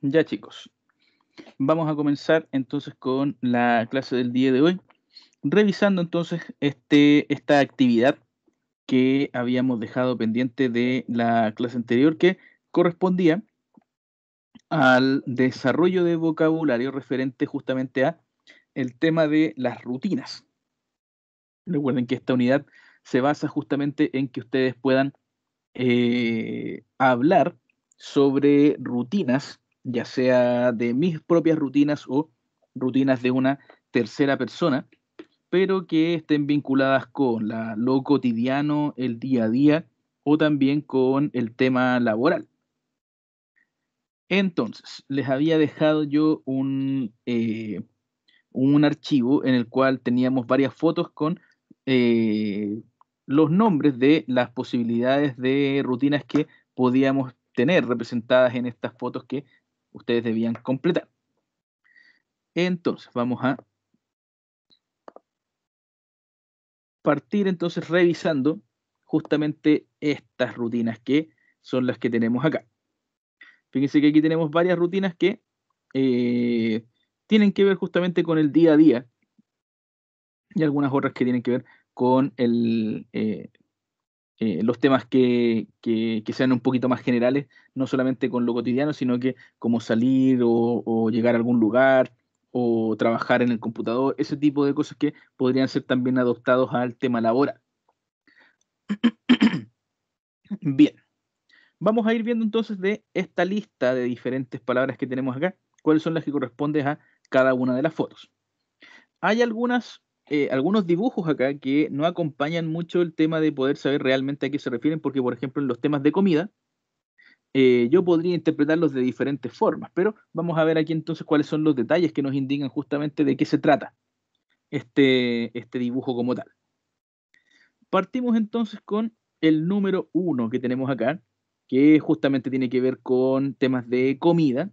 Ya chicos, vamos a comenzar entonces con la clase del día de hoy, revisando entonces este, esta actividad que habíamos dejado pendiente de la clase anterior que correspondía al desarrollo de vocabulario referente justamente a el tema de las rutinas. Recuerden que esta unidad se basa justamente en que ustedes puedan eh, hablar sobre rutinas ya sea de mis propias rutinas o rutinas de una tercera persona, pero que estén vinculadas con lo cotidiano, el día a día o también con el tema laboral. Entonces, les había dejado yo un, eh, un archivo en el cual teníamos varias fotos con eh, los nombres de las posibilidades de rutinas que podíamos tener representadas en estas fotos que ustedes debían completar. Entonces, vamos a partir entonces revisando justamente estas rutinas que son las que tenemos acá. Fíjense que aquí tenemos varias rutinas que eh, tienen que ver justamente con el día a día y algunas otras que tienen que ver con el, eh, eh, los temas que, sean un poquito más generales, no solamente con lo cotidiano, sino que como salir o, o, llegar a algún lugar o trabajar en el computador, ese tipo de cosas que podrían ser también adoptados al tema laboral. Bien, vamos a ir viendo entonces de esta lista de diferentes palabras que tenemos acá, cuáles son las que corresponden a cada una de las fotos. Hay algunas eh, algunos dibujos acá que no acompañan mucho el tema de poder saber realmente a qué se refieren, porque por ejemplo en los temas de comida, eh, yo podría interpretarlos de diferentes formas, pero vamos a ver aquí entonces cuáles son los detalles que nos indican justamente de qué se trata este, este dibujo como tal. Partimos entonces con el número uno que tenemos acá, que justamente tiene que ver con temas de comida.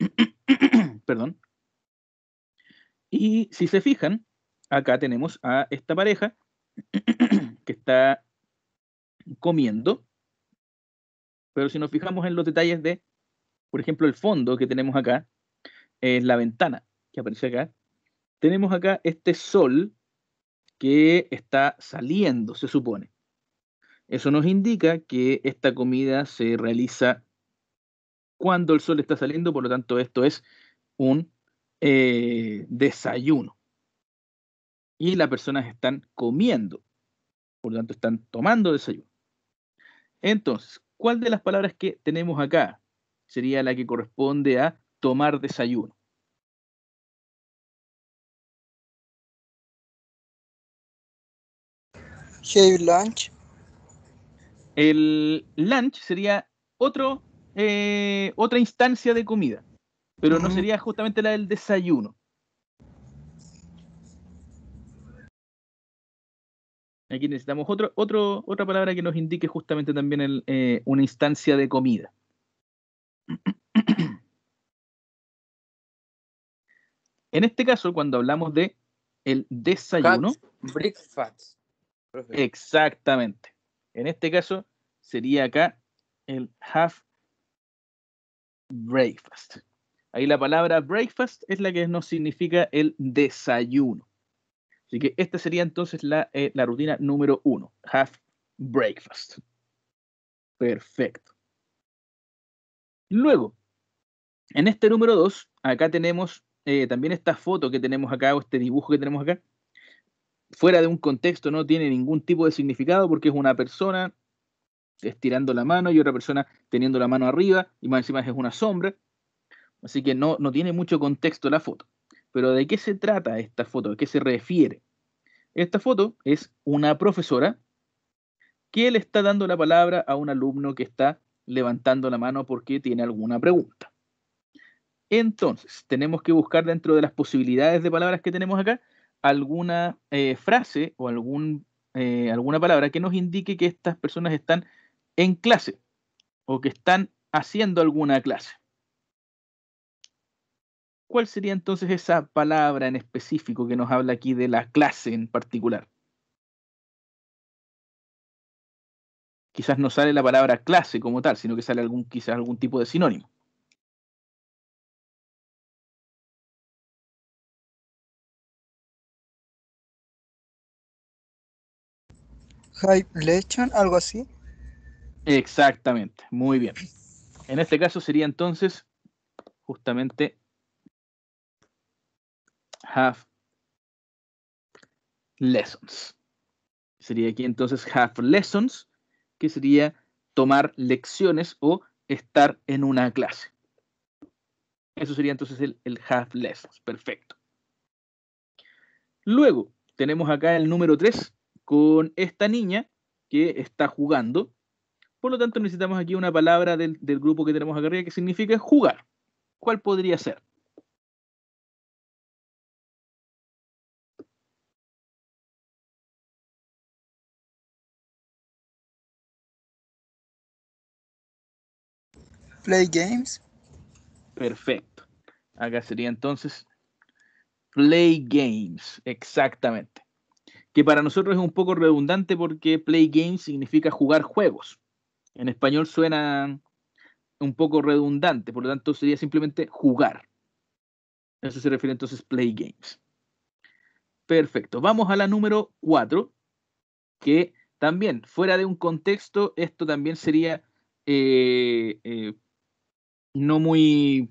Perdón. Y si se fijan, acá tenemos a esta pareja que está comiendo, pero si nos fijamos en los detalles de, por ejemplo, el fondo que tenemos acá, es la ventana que aparece acá, tenemos acá este sol que está saliendo, se supone. Eso nos indica que esta comida se realiza cuando el sol está saliendo, por lo tanto esto es un eh, desayuno y las personas están comiendo. Por lo tanto, están tomando desayuno. Entonces, ¿cuál de las palabras que tenemos acá sería la que corresponde a tomar desayuno? Have lunch. El lunch sería otro, eh, otra instancia de comida, pero no sería justamente la del desayuno. Aquí necesitamos otro, otra palabra que nos indique justamente también eh, una instancia de comida. En este caso, cuando hablamos de el desayuno. Breakfast. Exactamente. En este caso, sería acá el have breakfast. Ahí la palabra breakfast es la que nos significa el desayuno. Así que esta sería entonces eh, la, rutina número uno, have breakfast. Perfecto. Luego, en este número dos, acá tenemos eh, también esta foto que tenemos acá o este dibujo que tenemos acá. Fuera de un contexto no tiene ningún tipo de significado porque es una persona estirando la mano y otra persona teniendo la mano arriba y más encima es una sombra. Así que no, no tiene mucho contexto la foto. Pero ¿de qué se trata esta foto? ¿De qué se refiere? Esta foto es una profesora que le está dando la palabra a un alumno que está levantando la mano porque tiene alguna pregunta. Entonces, tenemos que buscar dentro de las posibilidades de palabras que tenemos acá alguna eh, frase o algún, eh, alguna palabra que nos indique que estas personas están en clase o que están haciendo alguna clase. ¿Cuál sería entonces esa palabra en específico que nos habla aquí de la clase en particular? Quizás no sale la palabra clase como tal, sino que sale algún, quizás algún tipo de sinónimo. Hype algo así. Exactamente, muy bien. En este caso sería entonces justamente half lessons. Sería aquí entonces have lessons, que sería tomar lecciones o estar en una clase. Eso sería entonces el, el lessons. Perfecto. Luego tenemos acá el número 3 con esta niña que está jugando. Por lo tanto, necesitamos aquí una palabra del, del grupo que tenemos acá arriba que significa jugar. ¿Cuál podría ser? Play Games. Perfecto. Acá sería entonces Play Games, exactamente. Que para nosotros es un poco redundante porque Play Games significa jugar juegos. En español suena un poco redundante, por lo tanto sería simplemente jugar. Eso se refiere entonces Play Games. Perfecto. Vamos a la número 4, que también, fuera de un contexto, esto también sería eh, eh, no muy,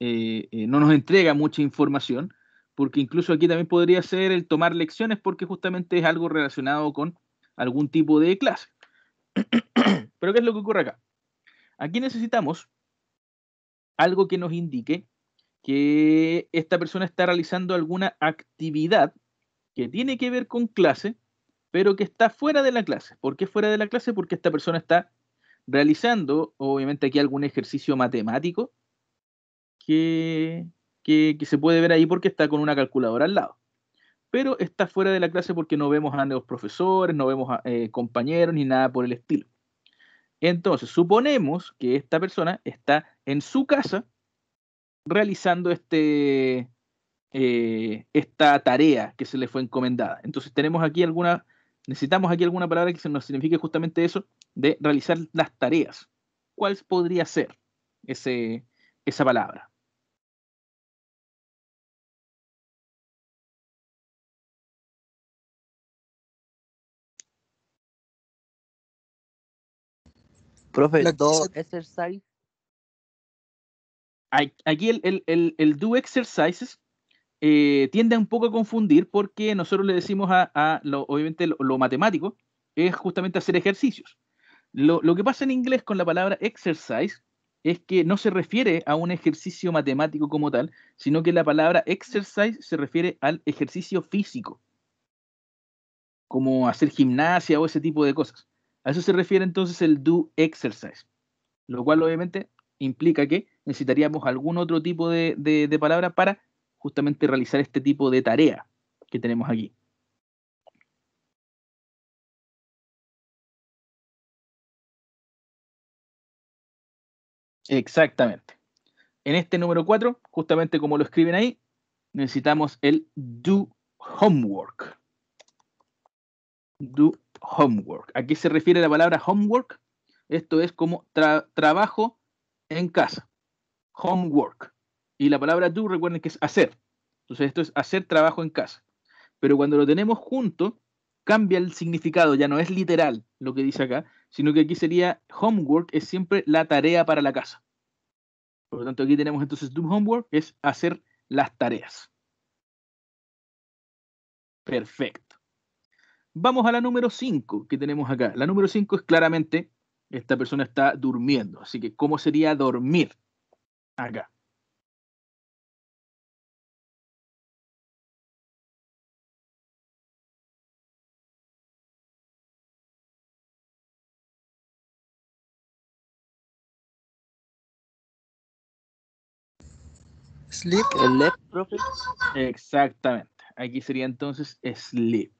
eh, eh, no nos entrega mucha información, porque incluso aquí también podría ser el tomar lecciones, porque justamente es algo relacionado con algún tipo de clase. Pero ¿qué es lo que ocurre acá? Aquí necesitamos algo que nos indique que esta persona está realizando alguna actividad que tiene que ver con clase, pero que está fuera de la clase. ¿Por qué fuera de la clase? Porque esta persona está realizando, obviamente aquí algún ejercicio matemático que, se puede ver ahí porque está con una calculadora al lado. Pero está fuera de la clase porque no vemos a los profesores, no vemos a eh, compañeros ni nada por el estilo. Entonces, suponemos que esta persona está en su casa realizando este, eh, esta tarea que se le fue encomendada. Entonces, tenemos aquí alguna, necesitamos aquí alguna palabra que se nos signifique justamente eso, de realizar las tareas. ¿Cuál podría ser ese, esa palabra? Profe, do exercise. Aquí el, do exercises eh, tiende un poco a confundir porque nosotros le decimos a, lo, obviamente, lo, matemático es justamente hacer ejercicios. Lo, que pasa en inglés con la palabra exercise es que no se refiere a un ejercicio matemático como tal, sino que la palabra exercise se refiere al ejercicio físico, como hacer gimnasia o ese tipo de cosas. A eso se refiere entonces el do exercise, lo cual obviamente implica que necesitaríamos algún otro tipo de palabra para justamente realizar este tipo de tarea que tenemos aquí. Exactamente. En este número 4, justamente como lo escriben ahí, necesitamos el do homework. Do homework. ¿A qué se refiere la palabra homework? Esto es como trabajo en casa. Homework. Y la palabra do, recuerden que es hacer. Entonces esto es hacer trabajo en casa. Pero cuando lo tenemos junto, cambia el significado, ya no es literal lo que dice acá, sino que aquí sería homework, es siempre la tarea para la casa. Por lo tanto, aquí tenemos entonces do homework, es hacer las tareas. Perfecto. Vamos a la número 5 que tenemos acá. La número 5 es claramente, esta persona está durmiendo, así que ¿cómo sería dormir acá? Sleep. El Exactamente. Aquí sería entonces sleep.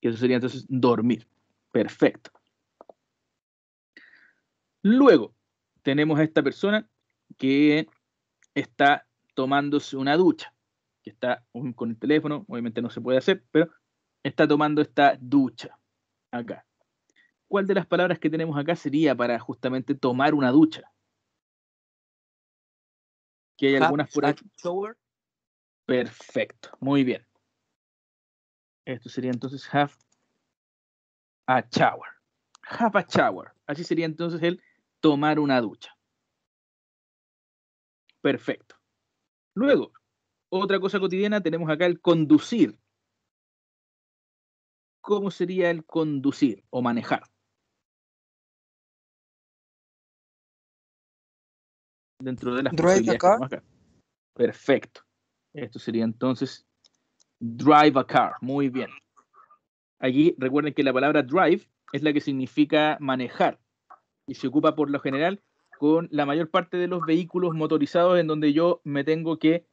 Que eso sería entonces dormir. Perfecto. Luego tenemos a esta persona que está tomándose una ducha. Que está con el teléfono, obviamente no se puede hacer, pero está tomando esta ducha acá. ¿Cuál de las palabras que tenemos acá sería para justamente tomar una ducha? Aquí hay algunas por Perfecto, muy bien. Esto sería entonces have a shower. Half a shower. Así sería entonces el tomar una ducha. Perfecto. Luego, otra cosa cotidiana, tenemos acá el conducir. ¿Cómo sería el conducir o manejar? dentro de las Perfecto. Esto sería entonces drive a car. Muy bien. Allí recuerden que la palabra drive es la que significa manejar y se ocupa por lo general con la mayor parte de los vehículos motorizados en donde yo me tengo que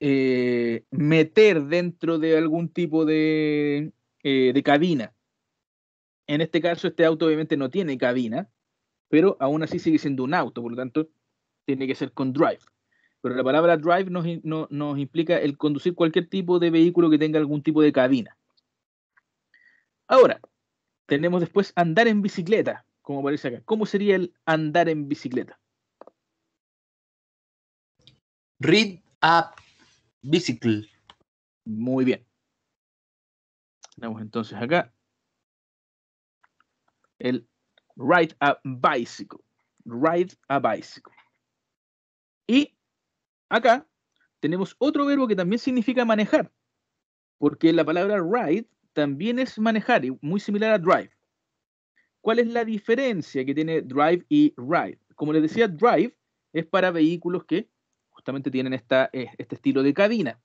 eh, meter dentro de algún tipo de, eh, de cabina. En este caso, este auto obviamente no tiene cabina, pero aún así sigue siendo un auto, por lo tanto, tiene que ser con drive. Pero la palabra drive nos, no, nos implica el conducir cualquier tipo de vehículo que tenga algún tipo de cabina. Ahora, tenemos después andar en bicicleta, como aparece acá. ¿Cómo sería el andar en bicicleta? Read a bicycle. Muy bien. Tenemos entonces acá el Ride a bicycle. Ride a bicycle. Y acá tenemos otro verbo que también significa manejar, porque la palabra ride también es manejar y muy similar a drive. ¿Cuál es la diferencia que tiene drive y ride? Como les decía, drive es para vehículos que justamente tienen eh, este estilo de cabina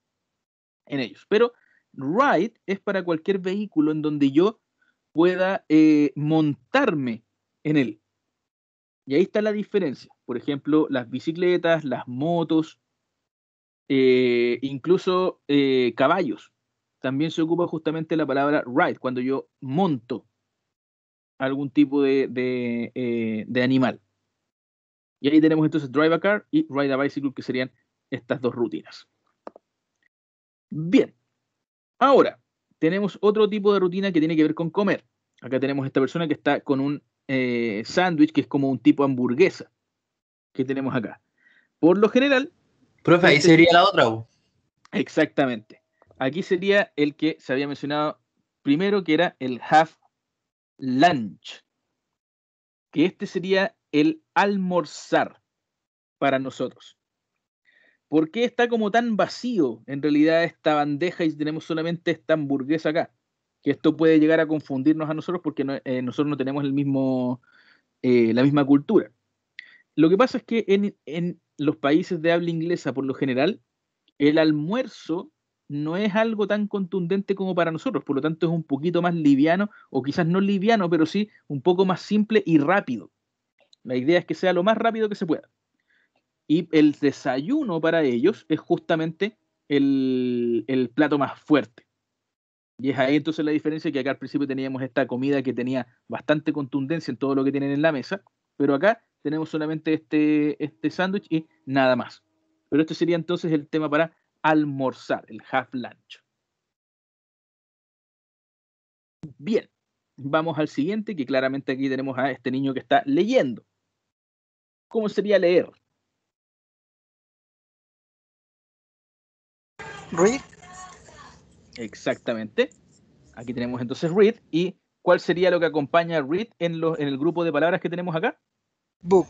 en ellos. Pero ride es para cualquier vehículo en donde yo pueda eh, montarme en él. Y ahí está la diferencia. Por ejemplo, las bicicletas, las motos, eh, incluso eh, caballos. También se ocupa justamente la palabra ride, cuando yo monto algún tipo de, eh, de animal. Y ahí tenemos entonces drive a car y ride a bicycle, que serían estas dos rutinas. Bien, ahora tenemos otro tipo de rutina que tiene que ver con comer. Acá tenemos esta persona que está con un eh, sándwich, que es como un tipo hamburguesa que tenemos acá. Por lo general. Profe, ahí este sería la otra. Exactamente. Aquí sería el que se había mencionado primero, que era el half lunch, que este sería el almorzar para nosotros. ¿Por qué está como tan vacío en realidad esta bandeja y tenemos solamente esta hamburguesa acá? que esto puede llegar a confundirnos a nosotros porque eh, nosotros no tenemos el mismo, eh, la misma cultura. Lo que pasa es que en, los países de habla inglesa, por lo general, el almuerzo no es algo tan contundente como para nosotros, por lo tanto es un poquito más liviano, o quizás no liviano, pero sí un poco más simple y rápido. La idea es que sea lo más rápido que se pueda. Y el desayuno para ellos es justamente el plato más fuerte. Y es ahí entonces la diferencia que acá al principio teníamos esta comida que tenía bastante contundencia en todo lo que tienen en la mesa, pero acá tenemos solamente este, este sándwich y nada más. Pero este sería entonces el tema para almorzar, el half lunch. Bien, vamos al siguiente, que claramente aquí tenemos a este niño que está leyendo. ¿Cómo sería leer? Read Exactamente. Aquí tenemos entonces read. ¿Y cuál sería lo que acompaña read en, en el grupo de palabras que tenemos acá? Book.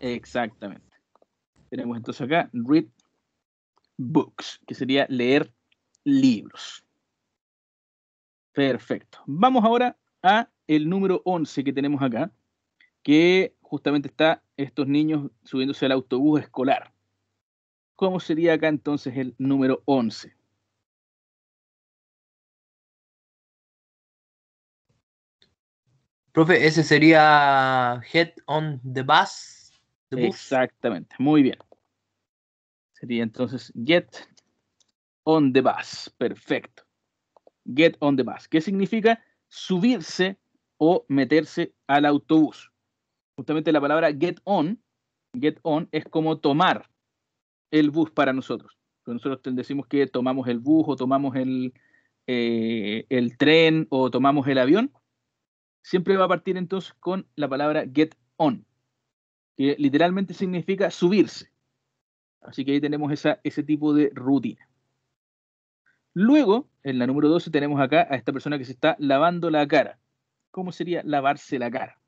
Exactamente. Tenemos entonces acá read books, que sería leer libros. Perfecto. Vamos ahora a el número 11 que tenemos acá, que justamente está estos niños subiéndose al autobús escolar. ¿Cómo sería acá entonces el número 11? Profe, ese sería get on the Bus. Exactamente, muy bien. Sería entonces Get on the Bus. Perfecto. Get on the Bus. ¿Qué significa? Subirse o meterse al autobús. Justamente la palabra get on, get on es como tomar el bus para nosotros. Nosotros decimos que tomamos el bus o tomamos el, eh, el tren o tomamos el avión siempre va a partir entonces con la palabra get on, que literalmente significa subirse. Así que ahí tenemos ese tipo de rutina. Luego, en la número 12, tenemos acá a esta persona que se está lavando la cara. ¿Cómo sería lavarse la cara?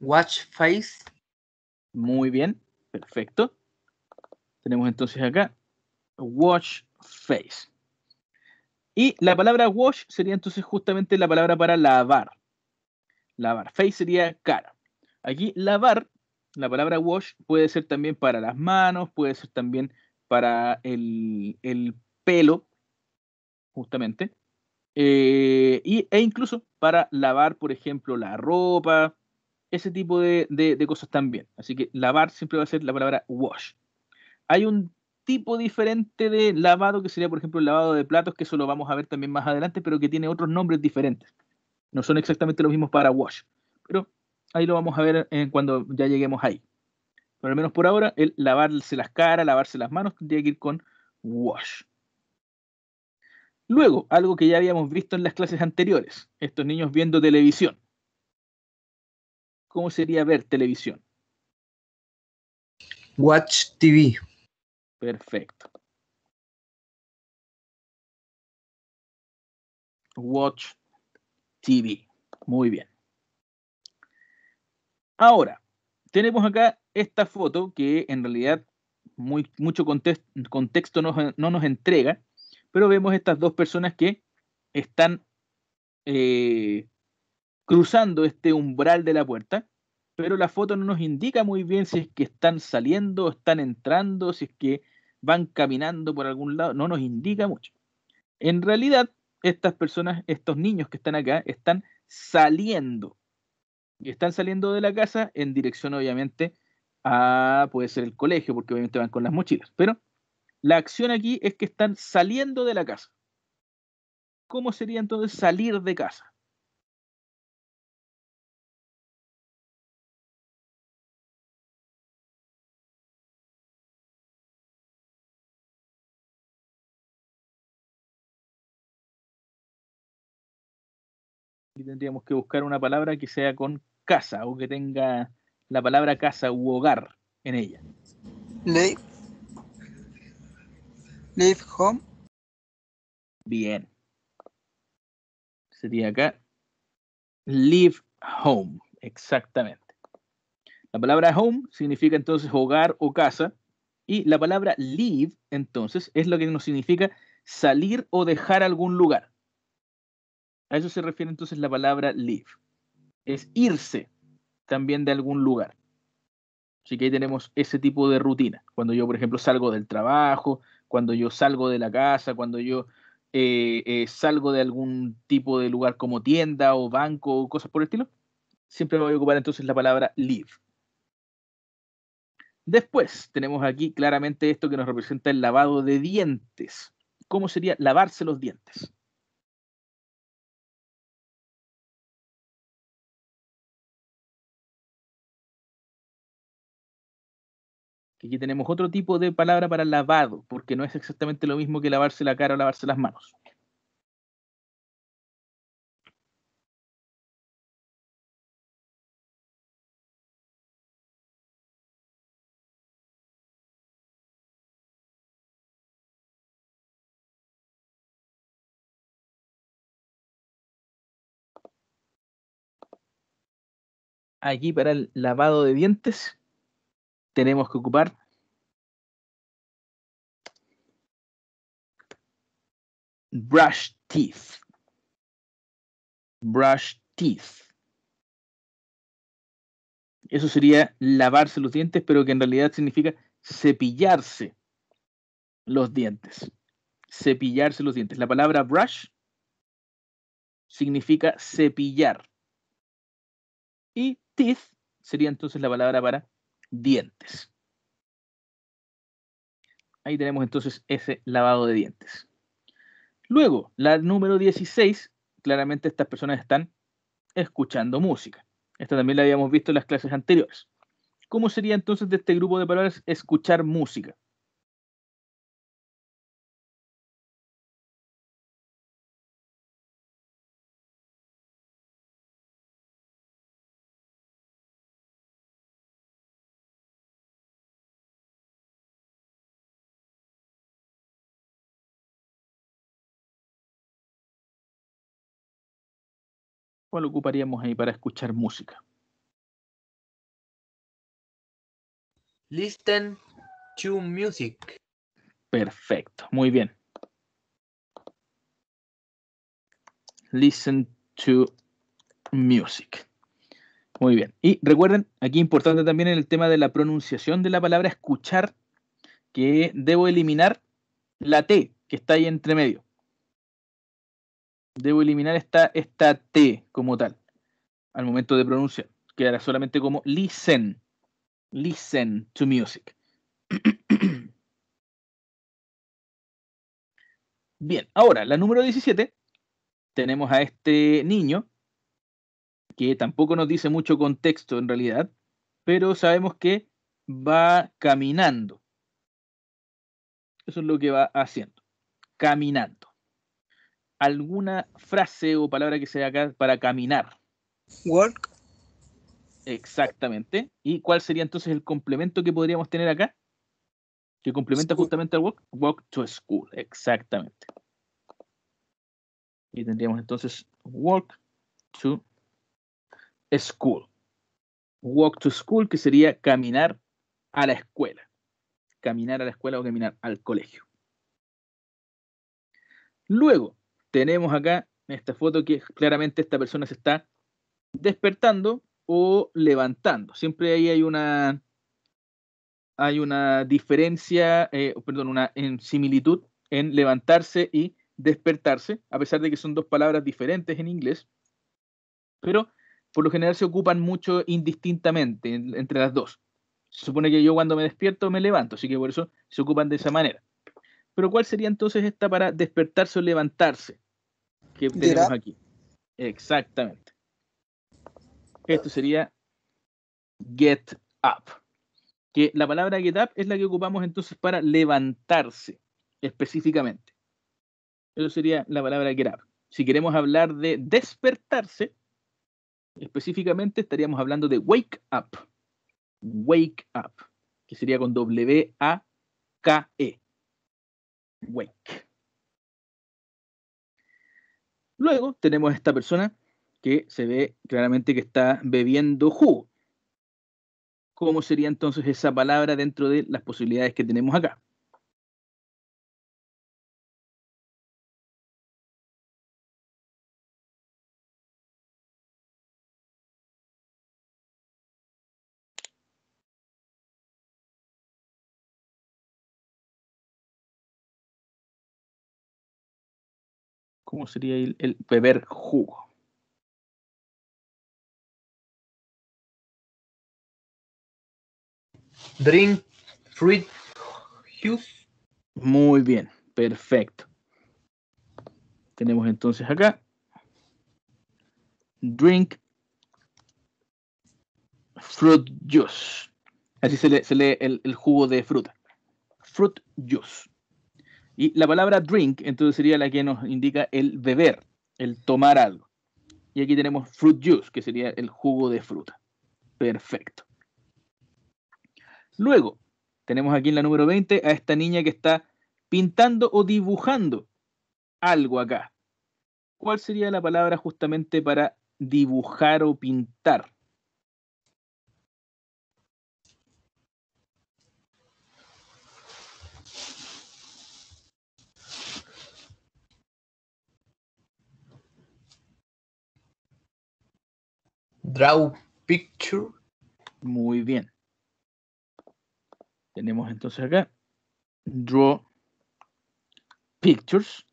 Watch face. Muy bien, perfecto. Tenemos entonces acá wash face. Y la palabra wash sería entonces justamente la palabra para lavar. Lavar. Face sería cara. Aquí lavar, la palabra wash puede ser también para las manos, puede ser también para el, el pelo, justamente. Eh, y, e incluso para lavar, por ejemplo, la ropa, ese tipo de, de, de, cosas también. Así que lavar siempre va a ser la palabra wash. Hay un tipo diferente de lavado, que sería, por ejemplo, el lavado de platos, que eso lo vamos a ver también más adelante, pero que tiene otros nombres diferentes. No son exactamente los mismos para wash, pero ahí lo vamos a ver cuando ya lleguemos ahí. Pero al menos por ahora, el lavarse las caras, lavarse las manos, Tiene que ir con wash. Luego, algo que ya habíamos visto en las clases anteriores, estos niños viendo televisión. ¿Cómo sería ver televisión? Watch TV. Perfecto. Watch TV. Muy bien. Ahora, tenemos acá esta foto que en realidad muy, mucho contexto no, nos entrega, pero vemos estas dos personas que están eh, cruzando este umbral de la puerta, pero la foto no nos indica muy bien si es que están saliendo, están entrando, si es que van caminando por algún lado, no nos indica mucho. En realidad, estas personas, estos niños que están acá, están saliendo. Y están saliendo de la casa en dirección, obviamente, a, puede ser el colegio, porque obviamente van con las mochilas. Pero la acción aquí es que están saliendo de la casa. ¿Cómo sería entonces salir de casa? y tendríamos que buscar una palabra que sea con casa o que tenga la palabra casa u hogar en ella. Live. Live home. Bien. Sería acá. Live home. Exactamente. La palabra home significa entonces hogar o casa. Y la palabra leave, entonces, es lo que nos significa salir o dejar algún lugar. A eso se refiere entonces la palabra leave. Es irse también de algún lugar. Así que ahí tenemos ese tipo de rutina. Cuando yo, por ejemplo, salgo del trabajo, cuando yo salgo de la casa, cuando yo eh, eh, salgo de algún tipo de lugar como tienda o banco o cosas por el estilo, siempre voy a ocupar entonces la palabra leave. Después tenemos aquí claramente esto que nos representa el lavado de dientes. ¿Cómo sería lavarse los dientes? aquí tenemos otro tipo de palabra para lavado, porque no es exactamente lo mismo que lavarse la cara o lavarse las manos. Aquí para el lavado de dientes tenemos que ocupar? Brush teeth. Brush teeth. Eso sería lavarse los dientes, pero que en realidad significa cepillarse los dientes. Cepillarse los dientes. La palabra brush significa cepillar. Y teeth sería entonces la palabra para dientes. Ahí tenemos entonces ese lavado de dientes. Luego, la número 16, claramente estas personas están escuchando música. Esta también la habíamos visto en las clases anteriores. ¿Cómo sería entonces de este grupo de palabras escuchar música? ¿Cuál ocuparíamos ahí para escuchar música? Listen to music. Perfecto, muy bien. Listen to music. Muy bien. Y recuerden, aquí importante también el tema de la pronunciación de la palabra escuchar, que debo eliminar la T que está ahí entre medio debo eliminar esta, T como tal al momento de pronunciar. Quedará solamente como listen. Listen to music. Bien, ahora, la número 17, tenemos a este niño, que tampoco nos dice mucho contexto en realidad, pero sabemos que va caminando. Eso es lo que va haciendo, caminando alguna frase o palabra que sea acá para caminar. Work. Exactamente. ¿Y cuál sería entonces el complemento que podríamos tener acá? Que complementa justamente al walk. Walk to school. Exactamente. Y tendríamos entonces walk to school. Walk to school, que sería caminar a la escuela. Caminar a la escuela o caminar al colegio. Luego, tenemos acá en esta foto que claramente esta persona se está despertando o levantando. Siempre ahí hay una, hay una diferencia, eh, perdón, una similitud en levantarse y despertarse, a pesar de que son dos palabras diferentes en inglés, pero por lo general se ocupan mucho indistintamente entre las dos. Se supone que yo cuando me despierto me levanto, así que por eso se ocupan de esa manera. Pero ¿cuál sería entonces esta para despertarse o levantarse? tenemos aquí. Exactamente. Esto sería get up. Que la palabra get up es la que ocupamos entonces para levantarse específicamente. Eso sería la palabra get up. Si queremos hablar de despertarse, específicamente estaríamos hablando de wake up. Wake up, que sería con e. W-A-K-E. Wake. Luego tenemos a esta persona que se ve claramente que está bebiendo jugo. ¿Cómo sería entonces esa palabra dentro de las posibilidades que tenemos acá? ¿Cómo sería el, beber jugo? Drink fruit juice. Muy bien, perfecto. Tenemos entonces acá drink fruit juice. Así se lee, el, jugo de fruta. Fruit juice. Y la palabra drink, entonces sería la que nos indica el beber, el tomar algo. Y aquí tenemos fruit juice, que sería el jugo de fruta. Perfecto. Luego, tenemos aquí en la número 20 a esta niña que está pintando o dibujando algo acá. ¿Cuál sería la palabra justamente para dibujar o pintar? Draw Picture. Muy bien. Tenemos entonces acá Draw Pictures,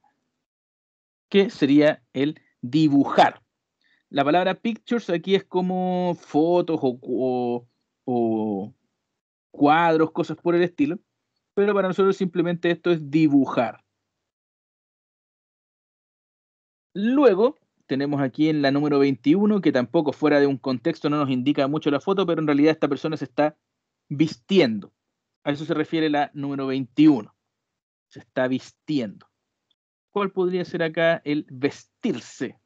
que sería el dibujar. La palabra pictures aquí es como fotos o, cuadros, cosas por el estilo, pero para nosotros simplemente esto es dibujar. Luego tenemos aquí en la número 21, que tampoco fuera de un contexto no nos indica mucho la foto, pero en realidad esta persona se está vistiendo. A eso se refiere la número 21. Se está vistiendo. ¿Cuál podría ser acá el vestirse?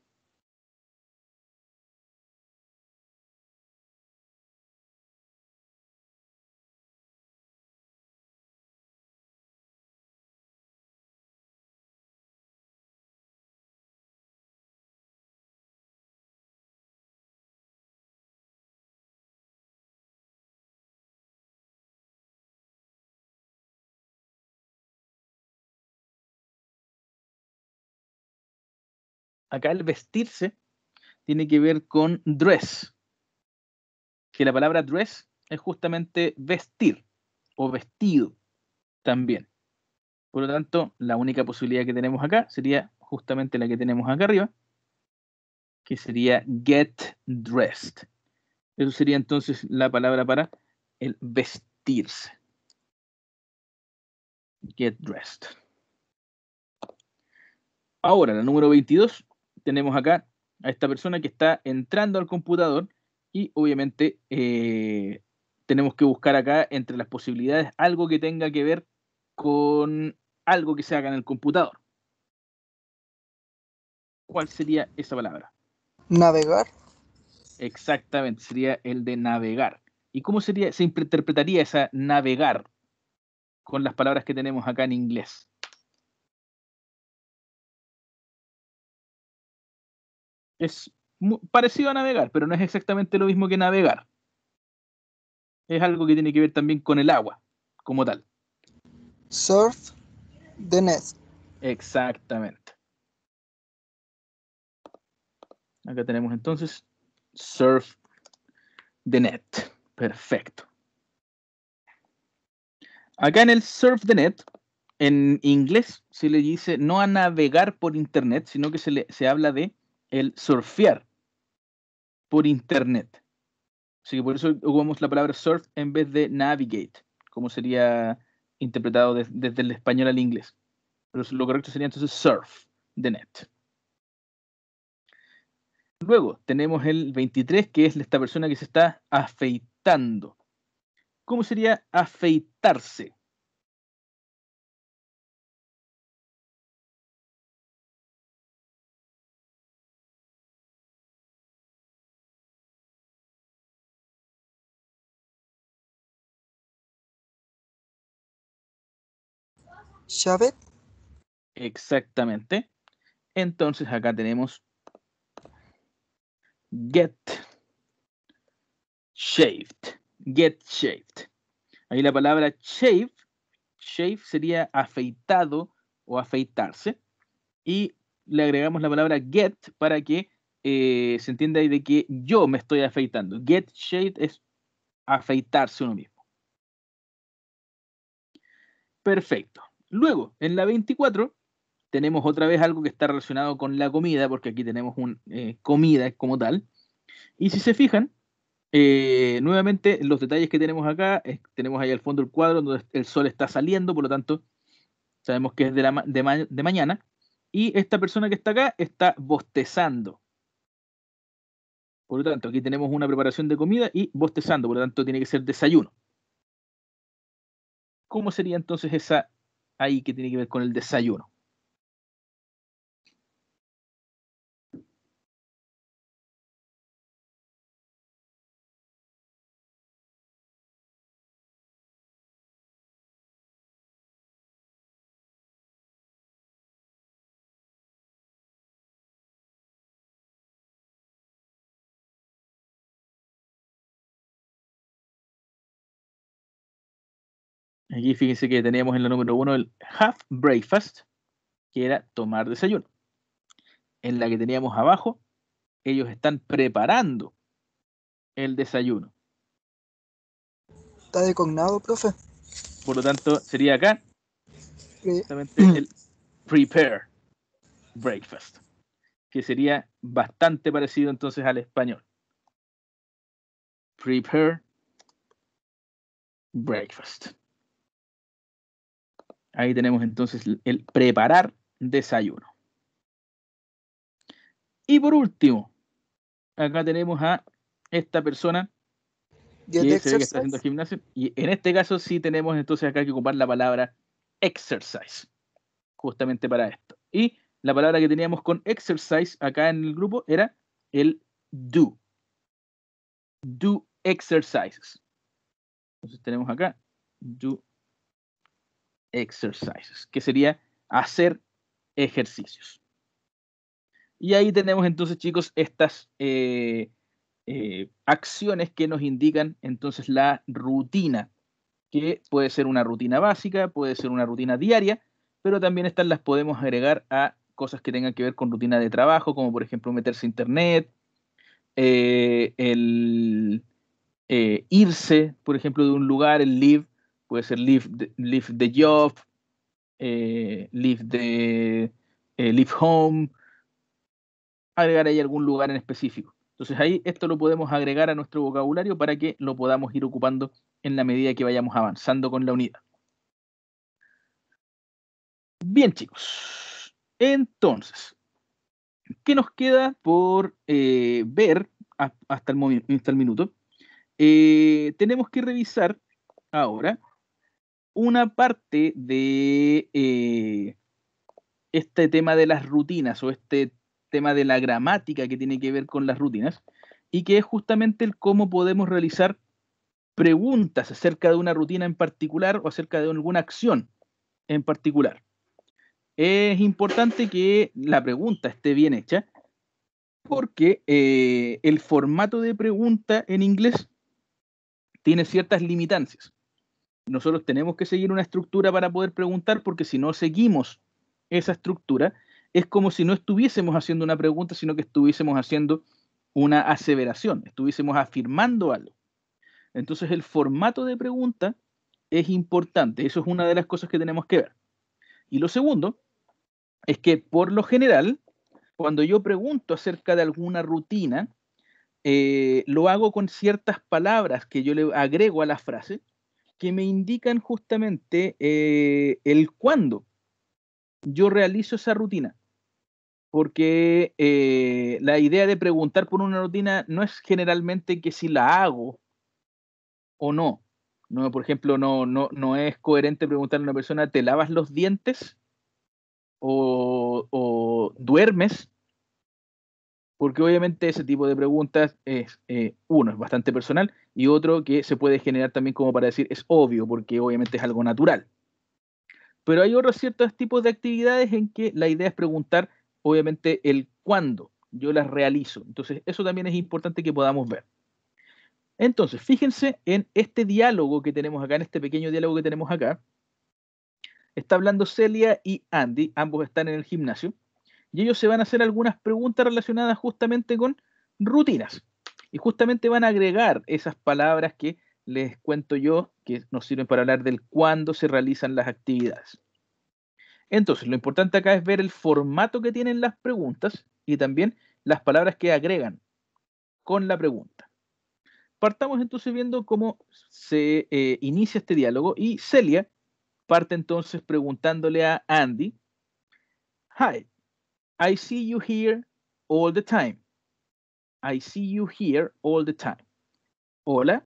acá el vestirse tiene que ver con dress, que la palabra dress es justamente vestir o vestido también. Por lo tanto, la única posibilidad que tenemos acá sería justamente la que tenemos acá arriba, que sería get dressed. Eso sería entonces la palabra para el vestirse. Get dressed. Ahora, la número 22 tenemos acá a esta persona que está entrando al computador y obviamente eh, tenemos que buscar acá entre las posibilidades algo que tenga que ver con algo que se haga en el computador. ¿Cuál sería esa palabra? Navegar. Exactamente, sería el de navegar. ¿Y cómo sería, se interpretaría esa navegar con las palabras que tenemos acá en inglés? es parecido a navegar, pero no es exactamente lo mismo que navegar. Es algo que tiene que ver también con el agua, como tal. Surf the net Exactamente. Acá tenemos entonces Surf the Net. Perfecto. Acá en el Surf the Net, en inglés se le dice no a navegar por internet, sino que se habla de el surfear por internet. Así que por eso ocupamos la palabra surf en vez de navigate, como sería interpretado desde el español al inglés. Pero lo correcto sería entonces surf de net. Luego tenemos el 23, que es esta persona que se está afeitando. ¿Cómo sería afeitarse? Shaved. Exactamente. Entonces acá tenemos get shaved. Get shaved. Ahí la palabra shave, shave sería afeitado o afeitarse. Y le agregamos la palabra get para que eh, se entienda ahí de que yo me estoy afeitando. Get shaved es afeitarse uno mismo. Perfecto. Luego, en la 24, tenemos otra vez algo que está relacionado con la comida, porque aquí tenemos una eh, comida como tal. Y si se fijan, eh, nuevamente los detalles que tenemos acá, tenemos ahí al fondo el cuadro donde el sol está saliendo, por lo tanto, sabemos que es de, de mañana. Y esta persona que está acá está bostezando. Por lo tanto, aquí tenemos una preparación de comida y bostezando, por lo tanto, tiene que ser desayuno. ¿Cómo sería entonces esa ahí que tiene que ver con el desayuno. Aquí fíjense que teníamos en la número uno el half breakfast, que era tomar desayuno. En la que teníamos abajo, ellos están preparando el desayuno. ¿Está decognado, profe? Por lo tanto, sería acá el prepare breakfast, que sería bastante parecido entonces al español. Prepare breakfast. Ahí tenemos entonces el preparar desayuno. Y por último, acá tenemos a esta persona que se está haciendo gimnasio. Y en este caso sí tenemos entonces acá que ocupar la palabra exercise, justamente para esto. Y la palabra que teníamos con exercise acá en el grupo era el do. Do exercises. Entonces tenemos acá do exercises, que sería hacer ejercicios. Y ahí tenemos entonces, chicos, estas eh, eh, acciones que nos indican entonces la rutina, que puede ser una rutina básica, puede ser una rutina diaria, pero también estas las podemos agregar a cosas que tengan que ver con rutina de trabajo, como por ejemplo meterse a internet, eh, el irse, por ejemplo, de un lugar, el live, puede ser leave, the, the job, eh, leave, the, eh, home, agregar ahí algún lugar en específico. Entonces ahí esto lo podemos agregar a nuestro vocabulario para que lo podamos ir ocupando en la medida que vayamos avanzando con la unidad. Bien chicos, entonces, ¿qué nos queda por eh, ver hasta el, hasta el minuto? tenemos que revisar ahora una parte de eh, este tema de las rutinas o este tema de la gramática que tiene que ver con las rutinas y que es justamente el cómo podemos realizar preguntas acerca de una rutina en particular o acerca de alguna acción en particular. Es importante que la pregunta esté bien hecha porque eh, el formato de pregunta en inglés tiene ciertas limitancias nosotros tenemos que seguir una estructura para poder preguntar, porque si no seguimos esa estructura, es como si no estuviésemos haciendo una pregunta, sino que estuviésemos haciendo una aseveración, estuviésemos afirmando algo. Entonces el formato de pregunta es importante, eso es una de las cosas que tenemos que ver. Y lo segundo es que por lo general, cuando yo pregunto acerca de alguna rutina, eh, lo hago con ciertas palabras que yo le agrego a la frase que me indican justamente eh, el cuándo yo realizo esa rutina. Porque eh, la idea de preguntar por una rutina no es generalmente que si la hago o no. no por ejemplo, no, no, no es coherente preguntar a una persona, ¿te lavas los dientes? o duermes? porque obviamente ese tipo de preguntas es, eh, uno, es bastante personal y otro que se puede generar también como para decir es obvio, porque obviamente es algo natural. Pero hay otros ciertos tipos de actividades en que la idea es preguntar, obviamente, el cuándo yo las realizo. Entonces, eso también es importante que podamos ver. Entonces, fíjense en este diálogo que tenemos acá, en este pequeño diálogo que tenemos acá. Está hablando Celia y Andy, ambos están en el gimnasio y ellos se van a hacer algunas preguntas relacionadas justamente con rutinas. Y justamente van a agregar esas palabras que les cuento yo, que nos sirven para hablar del cuándo se realizan las actividades. Entonces, lo importante acá es ver el formato que tienen las preguntas y también las palabras que agregan con la pregunta. Partamos entonces viendo cómo se eh, inicia este diálogo y Celia parte entonces preguntándole a Andy, Hi, I see you here all the time. I see you here all the time. Hola,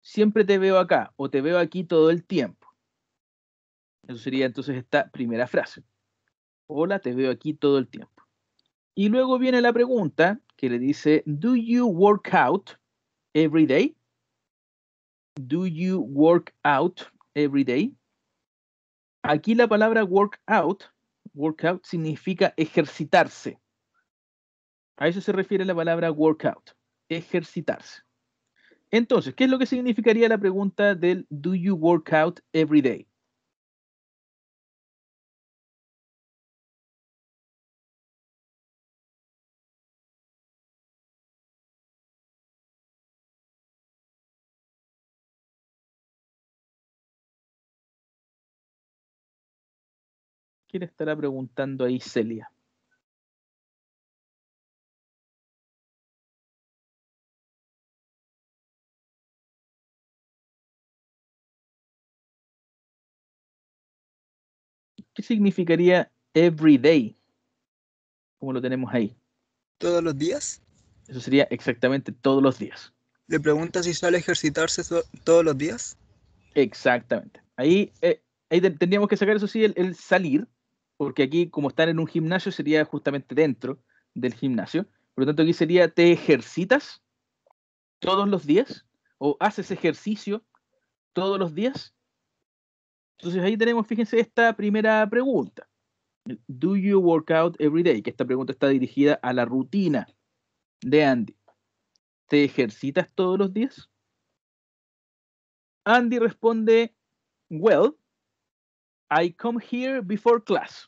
siempre te veo acá o te veo aquí todo el tiempo. Eso sería entonces esta primera frase. Hola, te veo aquí todo el tiempo. Y luego viene la pregunta que le dice, ¿Do you work out every day? ¿Do you work out every day? Aquí la palabra work out Workout significa ejercitarse. A eso se refiere la palabra workout, ejercitarse. Entonces, ¿qué es lo que significaría la pregunta del Do you work out every day? ¿Quién estará preguntando ahí Celia? ¿Qué significaría everyday? day? Como lo tenemos ahí. ¿Todos los días? Eso sería exactamente todos los días. ¿Le pregunta si sale a ejercitarse todos los días? Exactamente. Ahí, eh, tendríamos que sacar, eso sí, el salir, porque aquí como están en un gimnasio sería justamente dentro del gimnasio. Por lo tanto, aquí sería te ejercitas todos los días o haces ejercicio todos los días. Entonces ahí tenemos, fíjense, esta primera pregunta. Do you work out every day? Que esta pregunta está dirigida a la rutina de Andy. ¿Te ejercitas todos los días? Andy responde, well, I come here before class.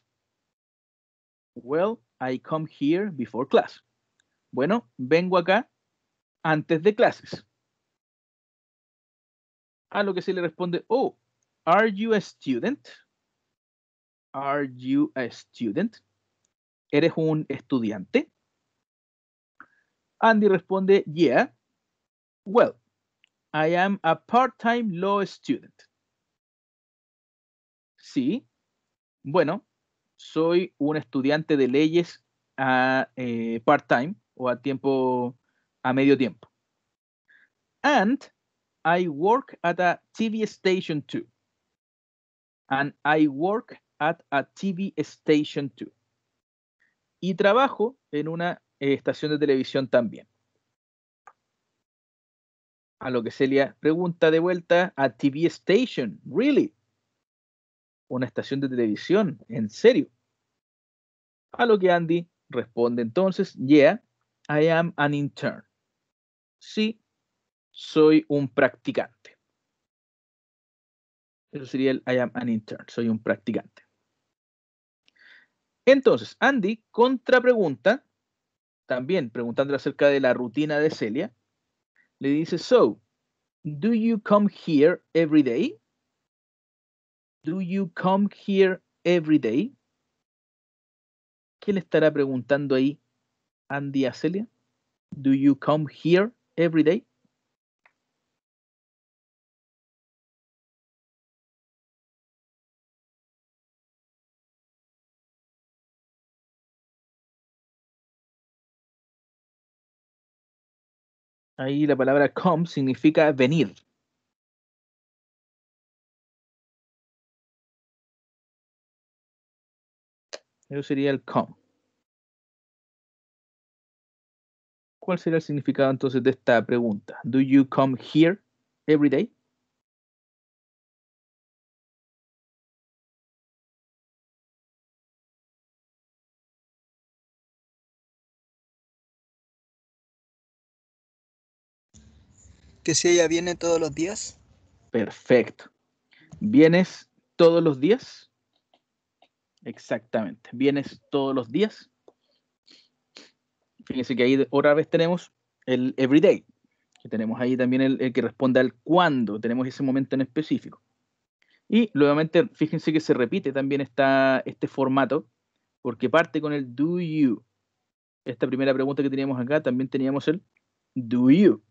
Well, I come here before class. Bueno, vengo acá antes de clases. A lo que se le responde, oh, are you a student? Are you a student? ¿Eres un estudiante? Andy responde, yeah. Well, I am a part-time law student. Sí. Bueno, soy un estudiante de leyes a eh, part-time o a tiempo, a medio tiempo. And I work at a TV station too. And I work at a TV station too. Y trabajo en una eh, estación de televisión también. A lo que Celia pregunta de vuelta a TV station, really? una estación de televisión, en serio. A lo que Andy responde entonces, yeah, I am an intern. Sí, soy un practicante. Eso sería el I am an intern, soy un practicante. Entonces, Andy contrapregunta, también preguntándole acerca de la rutina de Celia, le dice, so, do you come here every day? Do you come here every day? ¿Qué le estará preguntando ahí Andy a Do you come here every day? Ahí la palabra come significa venir. Eso sería el come. ¿Cuál sería el significado entonces de esta pregunta? ¿Do you come here every day? Que si ella viene todos los días. Perfecto. ¿Vienes todos los días? Exactamente. Vienes todos los días. Fíjense que ahí otra vez tenemos el everyday, que tenemos ahí también el, que responde al cuándo, tenemos ese momento en específico. Y nuevamente, fíjense que se repite también esta, este formato, porque parte con el do you. Esta primera pregunta que teníamos acá, también teníamos el do you.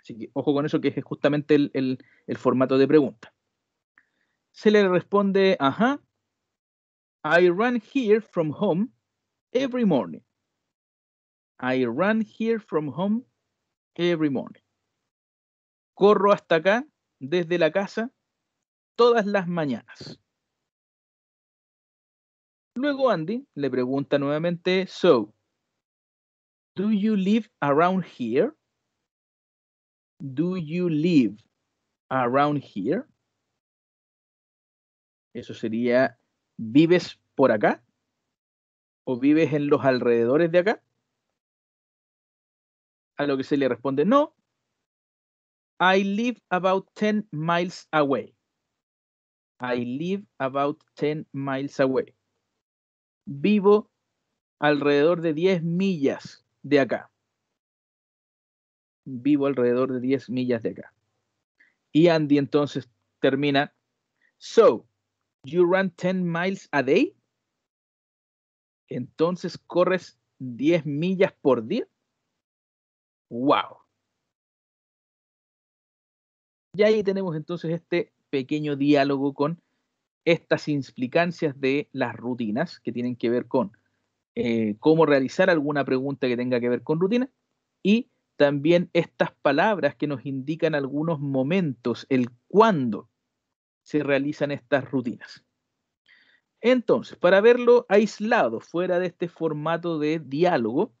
Así que ojo con eso, que es justamente el formato de pregunta. Se le responde ajá I run here from home every morning. I run here from home every morning. Corro hasta acá, desde la casa, todas las mañanas. Luego Andy le pregunta nuevamente, so, do you live around here? Do you live around here? Eso sería ¿vives por acá? ¿O vives en los alrededores de acá? A lo que se le responde, no. I live about 10 miles away. I live about 10 miles away. Vivo alrededor de 10 millas de acá. Vivo alrededor de 10 millas de acá. Y Andy entonces termina. So, you run 10 miles a day, entonces corres 10 millas por día. ¡Wow! Y ahí tenemos entonces este pequeño diálogo con estas implicancias de las rutinas que tienen que ver con eh, cómo realizar alguna pregunta que tenga que ver con rutina y también estas palabras que nos indican algunos momentos, el cuándo, se realizan estas rutinas. Entonces, para verlo aislado, fuera de este formato de diálogo,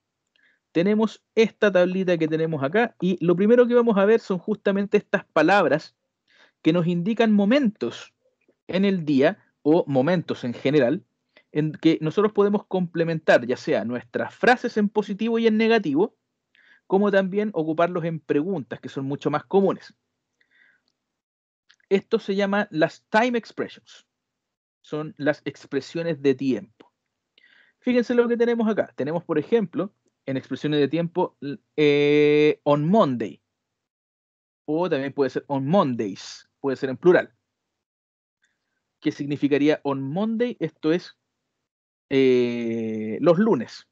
tenemos esta tablita que tenemos acá y lo primero que vamos a ver son justamente estas palabras que nos indican momentos en el día o momentos en general en que nosotros podemos complementar ya sea nuestras frases en positivo y en negativo, como también ocuparlos en preguntas que son mucho más comunes. Esto se llama las time expressions. Son las expresiones de tiempo. Fíjense lo que tenemos acá. Tenemos, por ejemplo, en expresiones de tiempo, eh, on Monday. O también puede ser on Mondays. Puede ser en plural. ¿Qué significaría on Monday? Esto es eh, los lunes.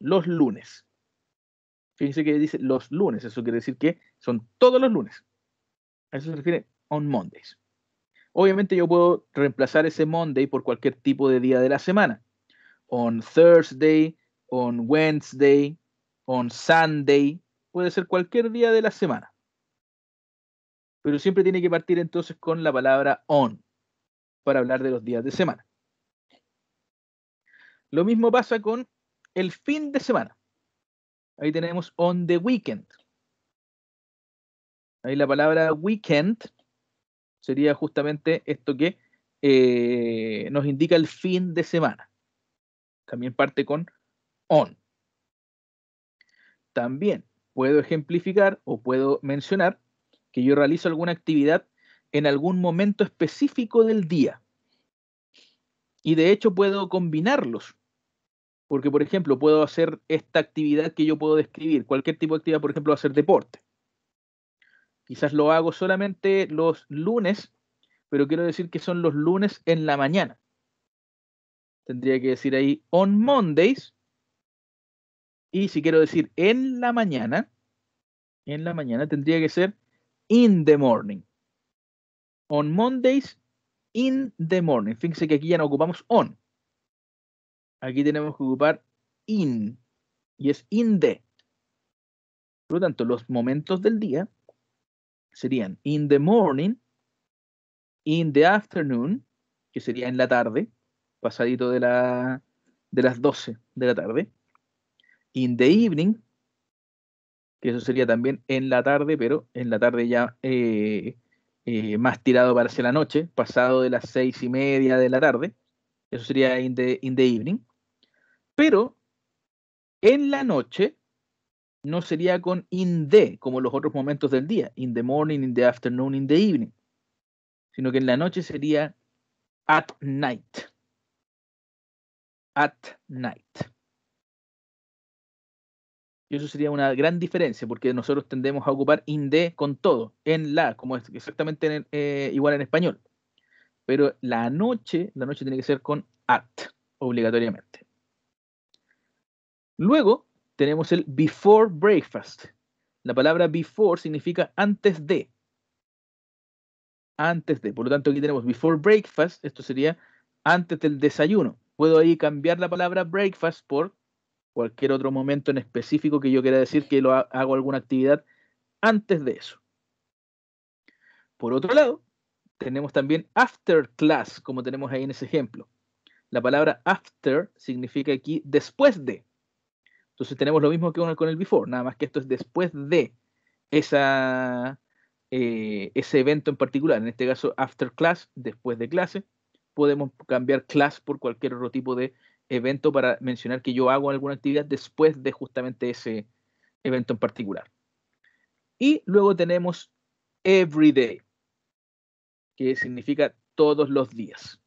Los lunes. Fíjense que dice los lunes. Eso quiere decir que son todos los lunes. A eso se refiere on Mondays. Obviamente yo puedo reemplazar ese Monday por cualquier tipo de día de la semana. On Thursday, on Wednesday, on Sunday. Puede ser cualquier día de la semana. Pero siempre tiene que partir entonces con la palabra on para hablar de los días de semana. Lo mismo pasa con el fin de semana. Ahí tenemos on the weekend. Ahí la palabra weekend sería justamente esto que eh, nos indica el fin de semana. También parte con on. También puedo ejemplificar o puedo mencionar que yo realizo alguna actividad en algún momento específico del día. Y de hecho puedo combinarlos. Porque, por ejemplo, puedo hacer esta actividad que yo puedo describir, cualquier tipo de actividad, por ejemplo, hacer deporte. Quizás lo hago solamente los lunes, pero quiero decir que son los lunes en la mañana. Tendría que decir ahí on Mondays. Y si quiero decir en la mañana, en la mañana tendría que ser in the morning. On Mondays, in the morning. Fíjense que aquí ya no ocupamos on. Aquí tenemos que ocupar in. Y es in the. Por lo tanto, los momentos del día serían in the morning, in the afternoon, que sería en la tarde, pasadito de, la, de las 12 de la tarde, in the evening, que eso sería también en la tarde, pero en la tarde ya eh, eh, más tirado para hacia la noche, pasado de las seis y media de la tarde, eso sería in the evening, pero en la noche no sería con in the, como los otros momentos del día, in the morning, in the afternoon, in the evening, sino que en la noche sería at night. At night. Y eso sería una gran diferencia, porque nosotros tendemos a ocupar in the con todo, en la, como es exactamente eh, igual en español. Pero la noche, la noche tiene que ser con at, obligatoriamente. Luego, tenemos el before breakfast. La palabra before significa antes de. Antes de. Por lo tanto, aquí tenemos before breakfast. Esto sería antes del desayuno. Puedo ahí cambiar la palabra breakfast por cualquier otro momento en específico que yo quiera decir que lo hago alguna actividad antes de eso. Por otro lado, tenemos también after class, como tenemos ahí en ese ejemplo. La palabra after significa aquí después de. Entonces tenemos lo mismo que con el before, nada más que esto es después de eh, ese evento en particular, en este caso after class, después de clase, podemos cambiar class por cualquier otro tipo de evento para mencionar que yo hago alguna actividad después de justamente ese evento en particular. Y luego tenemos every day, que significa todos los días.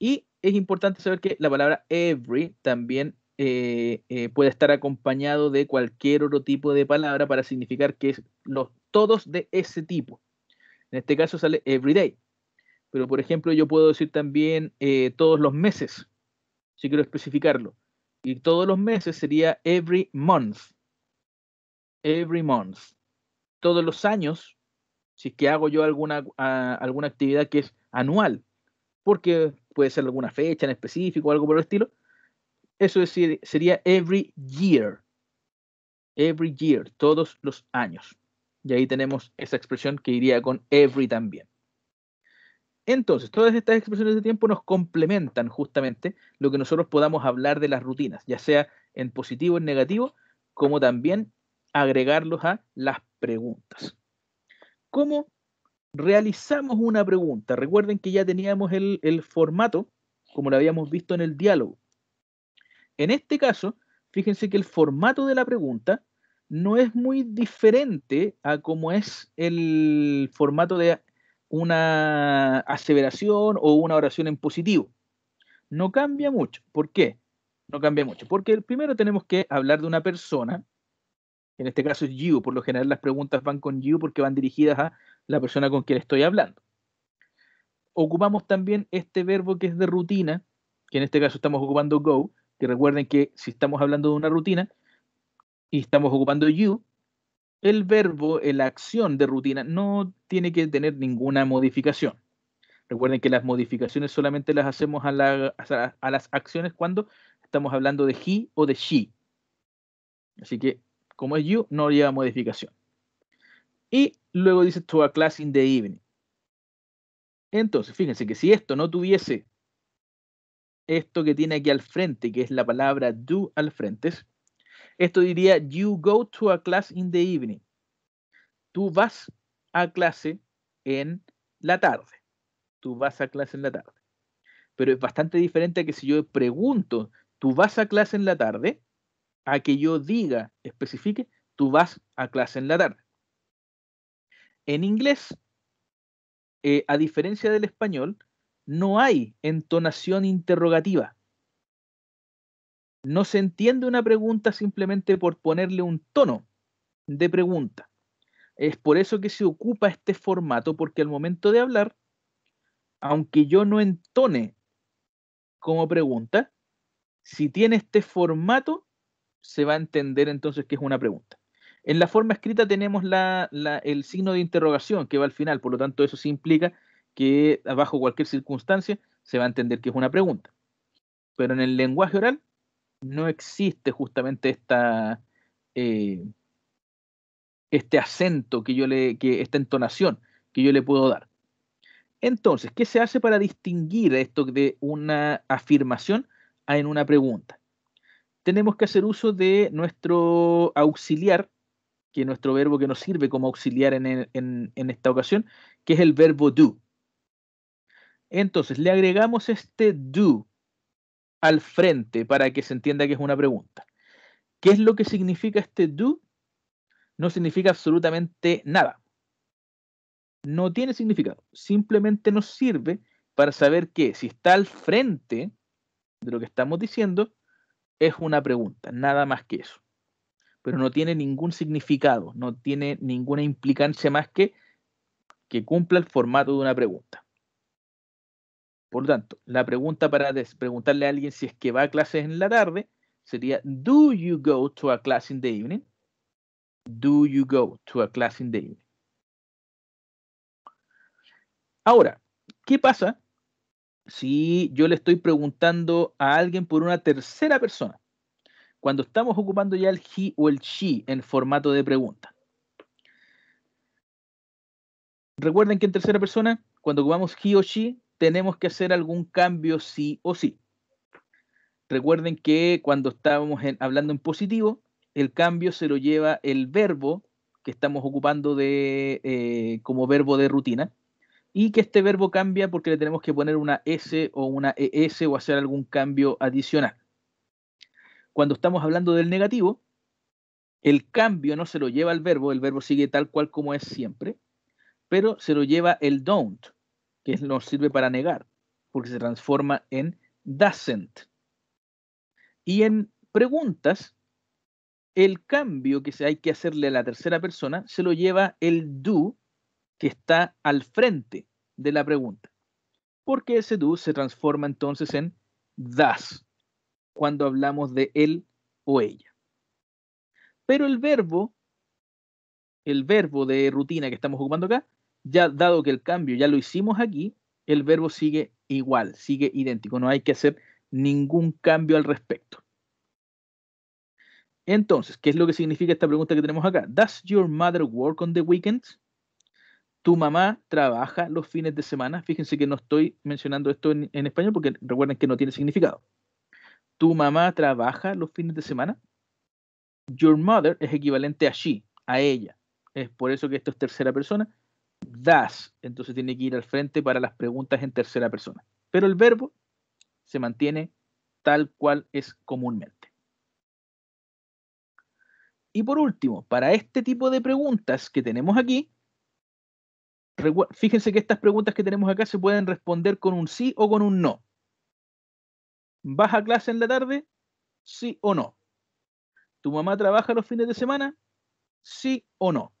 Y es importante saber que la palabra every también eh, eh, puede estar acompañado de cualquier otro tipo de palabra para significar que es los, todos de ese tipo. En este caso sale everyday. Pero, por ejemplo, yo puedo decir también eh, todos los meses, si quiero especificarlo. Y todos los meses sería every month. Every month. Todos los años, si es que hago yo alguna, alguna actividad que es anual, porque puede ser alguna fecha en específico o algo por el estilo, eso es, sería every year. Every year, todos los años. Y ahí tenemos esa expresión que iría con every también. Entonces, todas estas expresiones de tiempo nos complementan justamente lo que nosotros podamos hablar de las rutinas, ya sea en positivo o en negativo, como también agregarlos a las preguntas. ¿Cómo realizamos una pregunta? Recuerden que ya teníamos el formato, como lo habíamos visto en el diálogo en este caso, fíjense que el formato de la pregunta no es muy diferente a como es el formato de una aseveración o una oración en positivo. No cambia mucho. ¿Por qué? No cambia mucho. Porque primero tenemos que hablar de una persona, en este caso es you. por lo general las preguntas van con you porque van dirigidas a la persona con quien estoy hablando. Ocupamos también este verbo que es de rutina, que en este caso estamos ocupando go, que recuerden que si estamos hablando de una rutina y estamos ocupando you, el verbo, la acción de rutina no tiene que tener ninguna modificación. Recuerden que las modificaciones solamente las hacemos a, a las acciones cuando estamos hablando de he o de she. Así que como es you, no lleva modificación. Y luego dice to a class in the evening. Entonces, fíjense que si esto no tuviese esto que tiene aquí al frente, que es la palabra do al frente. Esto diría, you go to a class in the evening. Tú vas a clase en la tarde. Tú vas a clase en la tarde. Pero es bastante diferente a que si yo pregunto, tú vas a clase en la tarde, a que yo diga, especifique, tú vas a clase en la tarde. En inglés, eh, a diferencia del español, no hay entonación interrogativa. No se entiende una pregunta simplemente por ponerle un tono de pregunta. Es por eso que se ocupa este formato, porque al momento de hablar, aunque yo no entone como pregunta, si tiene este formato, se va a entender entonces que es una pregunta. En la forma escrita tenemos el signo de interrogación que va al final, por lo tanto eso sí implica que bajo cualquier circunstancia se va a entender que es una pregunta. Pero en el lenguaje oral no existe justamente eh, este acento que yo le, que esta entonación que yo le puedo dar. Entonces, ¿qué se hace para distinguir esto de una afirmación a en una pregunta? Tenemos que hacer uso de nuestro auxiliar, que es nuestro verbo que nos sirve como auxiliar en esta ocasión, que es el verbo do. Entonces, le agregamos este do al frente para que se entienda que es una pregunta. ¿Qué es lo que significa este do? No significa absolutamente nada. No tiene significado. Simplemente nos sirve para saber que si está al frente de lo que estamos diciendo, es una pregunta, nada más que eso. Pero no tiene ningún significado, no tiene ninguna implicancia más que que cumpla el formato de una pregunta. Por lo tanto, la pregunta para preguntarle a alguien si es que va a clases en la tarde sería, ¿do you go to a class in the evening? ¿Do you go to a class in the evening? Ahora, ¿qué pasa si yo le estoy preguntando a alguien por una tercera persona? Cuando estamos ocupando ya el he o el she en formato de pregunta. Recuerden que en tercera persona, cuando ocupamos he o she, tenemos que hacer algún cambio sí o sí. Recuerden que cuando estábamos hablando en positivo, el cambio se lo lleva el verbo que estamos ocupando de, eh, como verbo de rutina y que este verbo cambia porque le tenemos que poner una S o una ES o hacer algún cambio adicional. Cuando estamos hablando del negativo, el cambio no se lo lleva el verbo, el verbo sigue tal cual como es siempre, pero se lo lleva el don't, que nos sirve para negar, porque se transforma en doesn't. Y en preguntas, el cambio que hay que hacerle a la tercera persona se lo lleva el do que está al frente de la pregunta. Porque ese do se transforma entonces en does, cuando hablamos de él o ella. Pero el verbo, el verbo de rutina que estamos ocupando acá, ya dado que el cambio ya lo hicimos aquí, el verbo sigue igual, sigue idéntico, no hay que hacer ningún cambio al respecto. Entonces, ¿qué es lo que significa esta pregunta que tenemos acá? ¿Does your mother work on the weekends? ¿Tu mamá trabaja los fines de semana? Fíjense que no estoy mencionando esto en, español porque recuerden que no tiene significado. ¿Tu mamá trabaja los fines de semana? Your mother es equivalente a she, a ella. Es por eso que esto es tercera persona das, entonces tiene que ir al frente para las preguntas en tercera persona. Pero el verbo se mantiene tal cual es comúnmente. Y por último, para este tipo de preguntas que tenemos aquí, fíjense que estas preguntas que tenemos acá se pueden responder con un sí o con un no. ¿Vas a clase en la tarde? Sí o no. ¿Tu mamá trabaja los fines de semana? Sí o no.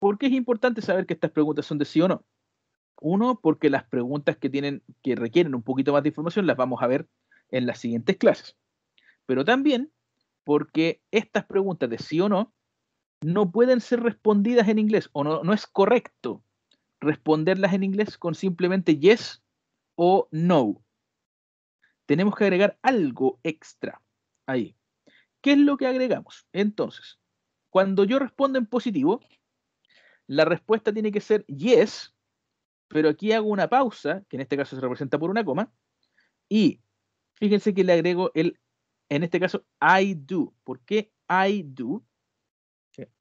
¿Por qué es importante saber que estas preguntas son de sí o no? Uno, porque las preguntas que tienen, que requieren un poquito más de información, las vamos a ver en las siguientes clases. Pero también porque estas preguntas de sí o no no pueden ser respondidas en inglés o no, no es correcto responderlas en inglés con simplemente yes o no. Tenemos que agregar algo extra ahí. ¿Qué es lo que agregamos? Entonces, cuando yo respondo en positivo, la respuesta tiene que ser yes, pero aquí hago una pausa, que en este caso se representa por una coma, y fíjense que le agrego el, en este caso, I do. ¿Por qué I do?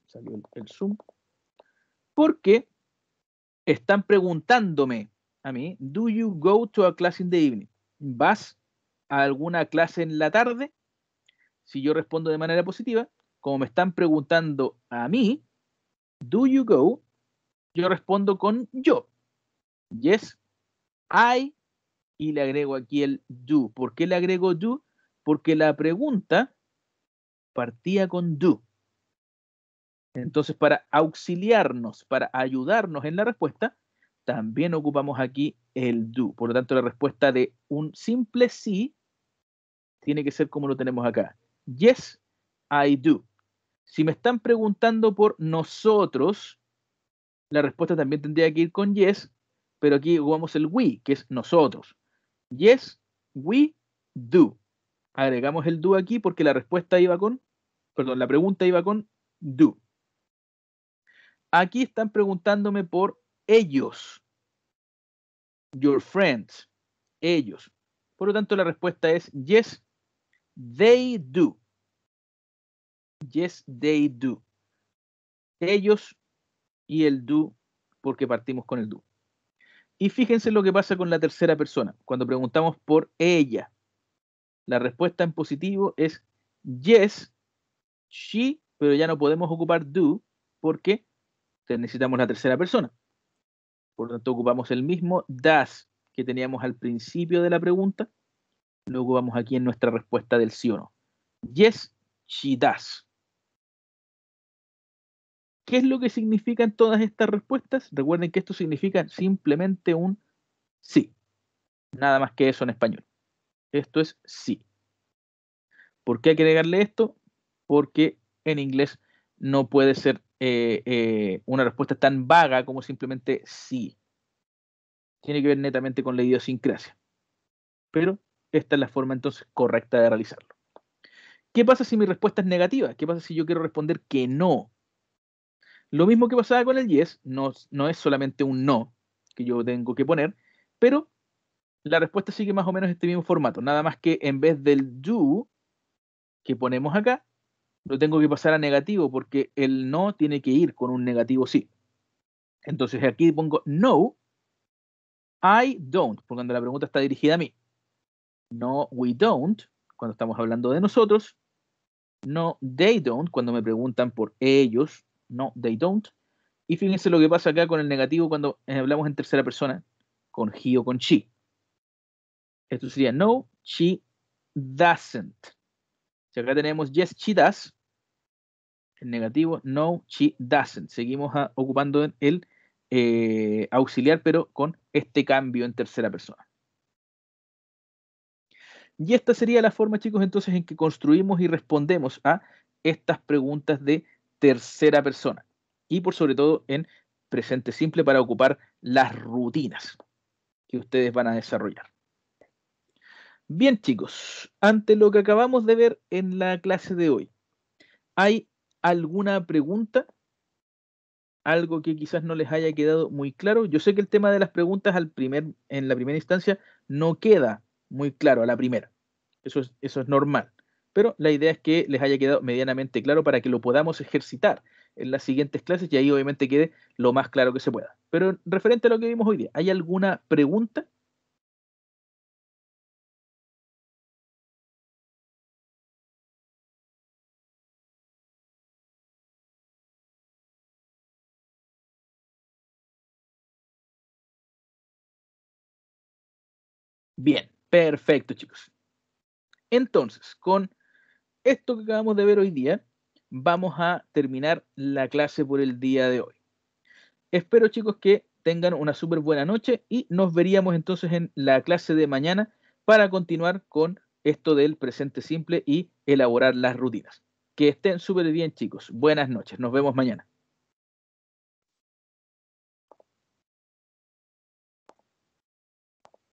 salió el, el zoom. Porque están preguntándome a mí, ¿do you go to a class in the evening? ¿Vas a alguna clase en la tarde? Si yo respondo de manera positiva, como me están preguntando a mí, do you go? Yo respondo con yo. Yes, I. Y le agrego aquí el do. ¿Por qué le agrego do? Porque la pregunta partía con do. Entonces, para auxiliarnos, para ayudarnos en la respuesta, también ocupamos aquí el do. Por lo tanto, la respuesta de un simple sí tiene que ser como lo tenemos acá. Yes, I do. Si me están preguntando por nosotros, la respuesta también tendría que ir con yes, pero aquí jugamos el we, que es nosotros. Yes, we do. Agregamos el do aquí porque la respuesta iba con, perdón, la pregunta iba con do. Aquí están preguntándome por ellos. Your friends. Ellos. Por lo tanto, la respuesta es yes, they do. Yes, they do. Ellos y el do, porque partimos con el do. Y fíjense lo que pasa con la tercera persona. Cuando preguntamos por ella, la respuesta en positivo es yes, she, pero ya no podemos ocupar do porque necesitamos la tercera persona. Por lo tanto, ocupamos el mismo das que teníamos al principio de la pregunta, Luego vamos aquí en nuestra respuesta del sí o no. Yes, she does. ¿Qué es lo que significan todas estas respuestas? Recuerden que esto significa simplemente un sí. Nada más que eso en español. Esto es sí. ¿Por qué hay que agregarle esto? Porque en inglés no puede ser eh, eh, una respuesta tan vaga como simplemente sí. Tiene que ver netamente con la idiosincrasia. Pero esta es la forma entonces correcta de realizarlo. ¿Qué pasa si mi respuesta es negativa? ¿Qué pasa si yo quiero responder que no? Lo mismo que pasaba con el yes, no, no es solamente un no que yo tengo que poner, pero la respuesta sigue más o menos este mismo formato, nada más que en vez del do que ponemos acá, lo tengo que pasar a negativo porque el no tiene que ir con un negativo sí. Entonces aquí pongo no, I don't, porque la pregunta está dirigida a mí. No, we don't, cuando estamos hablando de nosotros. No, they don't, cuando me preguntan por ellos no, they don't. Y fíjense lo que pasa acá con el negativo cuando eh, hablamos en tercera persona, con he o con she. Esto sería no, she doesn't. Si acá tenemos yes, she does, el negativo, no, she doesn't. Seguimos ocupando el eh, auxiliar, pero con este cambio en tercera persona. Y esta sería la forma, chicos, entonces en que construimos y respondemos a estas preguntas de tercera persona y por sobre todo en presente simple para ocupar las rutinas que ustedes van a desarrollar. Bien chicos, ante lo que acabamos de ver en la clase de hoy, ¿hay alguna pregunta? Algo que quizás no les haya quedado muy claro. Yo sé que el tema de las preguntas al primer, en la primera instancia no queda muy claro a la primera. Eso eso es normal. Pero la idea es que les haya quedado medianamente claro para que lo podamos ejercitar en las siguientes clases y ahí obviamente quede lo más claro que se pueda. Pero referente a lo que vimos hoy día, ¿hay alguna pregunta? Bien, perfecto chicos. Entonces, con esto que acabamos de ver hoy día, vamos a terminar la clase por el día de hoy. Espero chicos que tengan una súper buena noche y nos veríamos entonces en la clase de mañana para continuar con esto del presente simple y elaborar las rutinas. Que estén súper bien chicos. Buenas noches. Nos vemos mañana.